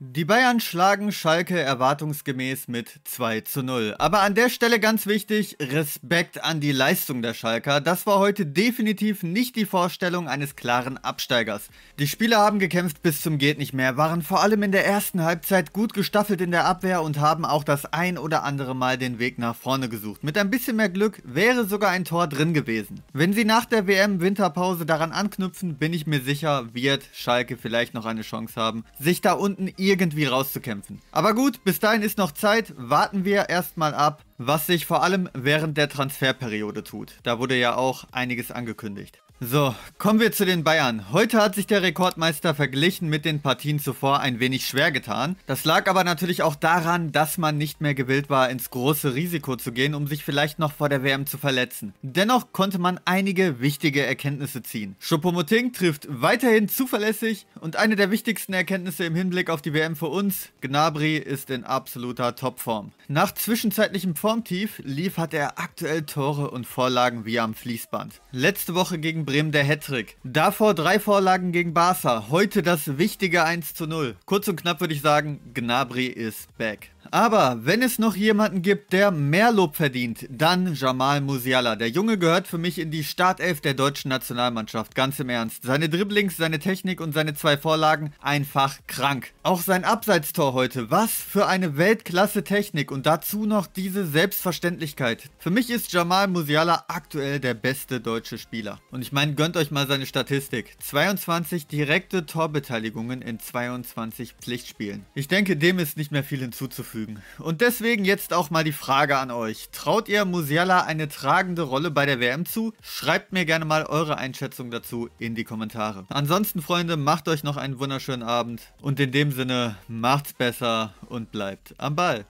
Die Bayern schlagen Schalke erwartungsgemäß mit 2 zu 0. Aber an der Stelle ganz wichtig, Respekt an die Leistung der Schalker. Das war heute definitiv nicht die Vorstellung eines klaren Absteigers. Die Spieler haben gekämpft bis zum geht nicht mehr, waren vor allem in der ersten Halbzeit gut gestaffelt in der Abwehr und haben auch das ein oder andere Mal den Weg nach vorne gesucht. Mit ein bisschen mehr Glück wäre sogar ein Tor drin gewesen. Wenn sie nach der WM Winterpause daran anknüpfen, bin ich mir sicher, wird Schalke vielleicht noch eine Chance haben, sich da unten ihr irgendwie rauszukämpfen. Aber gut, bis dahin ist noch Zeit, warten wir erstmal ab, was sich vor allem während der Transferperiode tut. Da wurde ja auch einiges angekündigt. So, kommen wir zu den Bayern. Heute hat sich der Rekordmeister verglichen mit den Partien zuvor ein wenig schwer getan. Das lag aber natürlich auch daran, dass man nicht mehr gewillt war, ins große Risiko zu gehen, um sich vielleicht noch vor der WM zu verletzen. Dennoch konnte man einige wichtige Erkenntnisse ziehen. Schopomoting trifft weiterhin zuverlässig und eine der wichtigsten Erkenntnisse im Hinblick auf die WM für uns, Gnabry ist in absoluter Topform. Nach zwischenzeitlichem Formtief liefert er aktuell Tore und Vorlagen wie am Fließband. Letzte Woche gegen Bremen der Hattrick. Davor drei Vorlagen gegen Barca. Heute das wichtige 1 zu 0. Kurz und knapp würde ich sagen, Gnabry ist back. Aber wenn es noch jemanden gibt, der mehr Lob verdient, dann Jamal Musiala. Der Junge gehört für mich in die Startelf der deutschen Nationalmannschaft, ganz im Ernst. Seine Dribblings, seine Technik und seine zwei Vorlagen einfach krank. Auch sein Abseitstor heute, was für eine Weltklasse Technik und dazu noch diese Selbstverständlichkeit. Für mich ist Jamal Musiala aktuell der beste deutsche Spieler. Und ich meine, meine, gönnt euch mal seine Statistik. 22 direkte Torbeteiligungen in 22 Pflichtspielen. Ich denke, dem ist nicht mehr viel hinzuzufügen. Und deswegen jetzt auch mal die Frage an euch. Traut ihr Musiala eine tragende Rolle bei der WM zu? Schreibt mir gerne mal eure Einschätzung dazu in die Kommentare. Ansonsten, Freunde, macht euch noch einen wunderschönen Abend. Und in dem Sinne, macht's besser und bleibt am Ball.